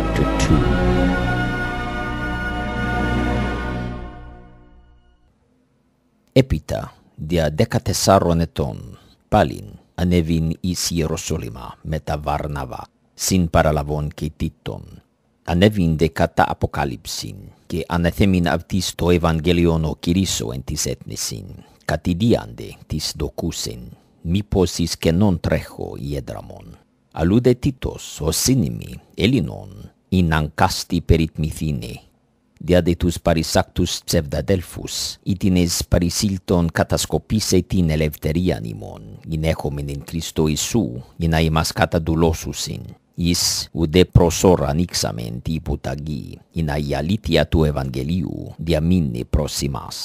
Chapter 2 Έπειτα, δια δεκατεσσάρων ετών, πάλιν ανέβην εις Ιεροσόλυμα με τα Βαρναβά, συν παραλαβών και τίτων. Ανέβην δε κατά αποκάλυψην και ανεθέμην αυτής το Ευαγγέλιον ο Κυρίσο εν της έθνησιν, κατηδίαντε της δοκούσιν, μήπως εις κενόν τρέχω ιέδραμον. Αλλού δε Τίτος, ο σύνημι, Ελληνών, Inancasti καστι Mithine, δια δε τους παρισάκτους ψευδαδέλφους, ή εις παρισιλτον κατασκοπήσε την ελευθερίαν ημών, έχομεν ειν' Χριστό Ιησού, για να ημάς καταδουλώσουσιν. Εις ουδέ προσόρ ανοίξαμεν τίποτα γη, ειν η αλήθεια του Ευαγγελίου διαμείνει προς ημάς.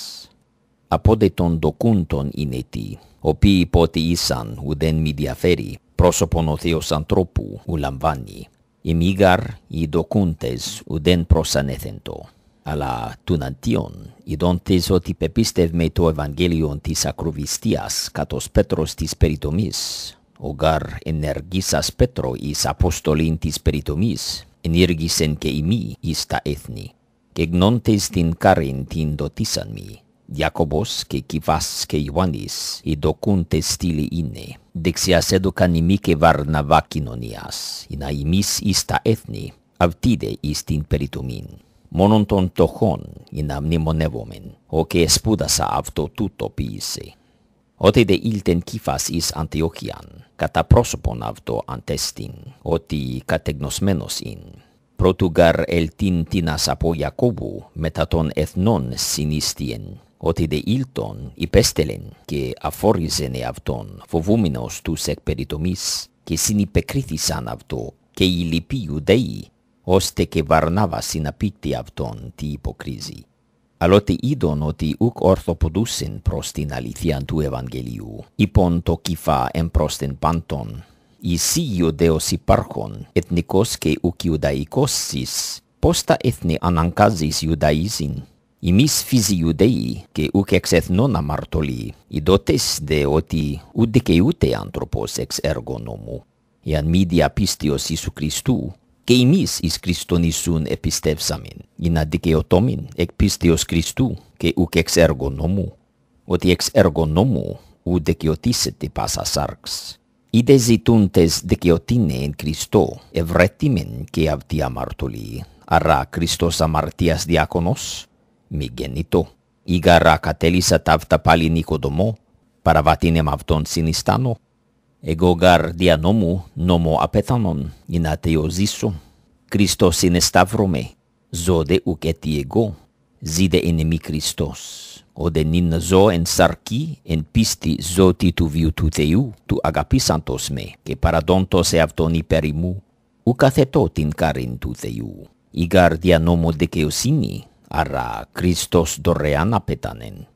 δε των δοκούντων είναι τι, οποίοι πότε ήσαν ουδέν μη διαφέρει, πρόσωπον ο Θεός ανθρώπου I migar i docuntes u den prosanecento, ala tunantion, idontes oti pepistev me to evangelion tis acruvistias catos Petros tis peritomis, ogar energisas Petro is apostolin tis peritomis, energisen que i mi is ethni, ceg nontes tin carin tin dotisan mi. Ιακώβος και Κύφας και Ιωάννης, οι δοκούντες στήλοι είναι, δεξιάς στήλοι είναι. Δεξιάς έδωκαν ημί και βαρναβά κοινωνίας, ειν ημις εις τα έθνη, αυτίδε εις την περιτομήν. Μόνον των τοχών ειναι αμνημονεύομεν, ο και σπούδασα αυτό τούτο ποιήσε. Ότι δε ήλτεν Κύφας εις Αντιόχιαν, κατά πρόσωπον αυτό αντέστην, ότι κατεγνωσμένος ειν. γαρ ελτίν τίνας από Ιακώβου μετά των εθνών συνίστιεν, ότι δε ήλτον υπέστελεν και αφόριζενε αυτόν φοβούμενος τους εκ και συνυπεκρίθησαν αυτό και οι λοιποί Ιουδαίοι, ώστε και βαρνάβα συναπήκτη αυτόν τι υποκρίζει. Αλλότε είδον ότι ουκ ορθοποδούσεν προς την αληθία του Ευαγγελίου, υπον το κυφά εν προς την πάντων, εισί Ιουδαίος υπάρχον, εθνικός και ουκ Ιουδαϊκός εις, πώς τα έθνη αναγκάζεις Ιουδαΐσιν, εμείς φύζοι Ιουδαίοι και ούκ εξ εθνών αμαρτωλοί, ειδότες δε ότι ούτε και ούτε άνθρωπος εξ έργων νόμου, εάν μη διαπίστειος Ιησού Χριστού, και εμείς εις Χριστόν Ιησούν επιστεύσαμεν, για να εκ πίστεως Χριστού και ούκ εξ έργων νόμου, ότι εξ έργων νόμου ου δικαιωτήσετε πάσα σάρξ. Ήδε ζητούντες δικαιωτήνε εν Χριστώ, ευρέτημεν και αυτοί αμαρτωλοί, άρα Χριστός αμαρτίας διάκονος, μη γεννητό. Η γαρά κατέλησα ταύτα πάλι νοικοδομό, με αυτόν συνιστάνω. Εγώ δια νόμου, νόμο απέθανον, ή να ζήσω. Χριστός είναι σταύρο με, ζώδε ουκ έτι εγώ, ζήτε είναι μη Χριστός. Οδεν ειν ζω εν σαρκή, εν πίστη ζώτη του βιού του Θεού, του αγαπήσαντος με, και παραδόντος αυτόν υπέρ ημού, ου καθετώ την καρήν του Θεού. Η νόμο δικαιοσύνη, arra Kristos reana petanen.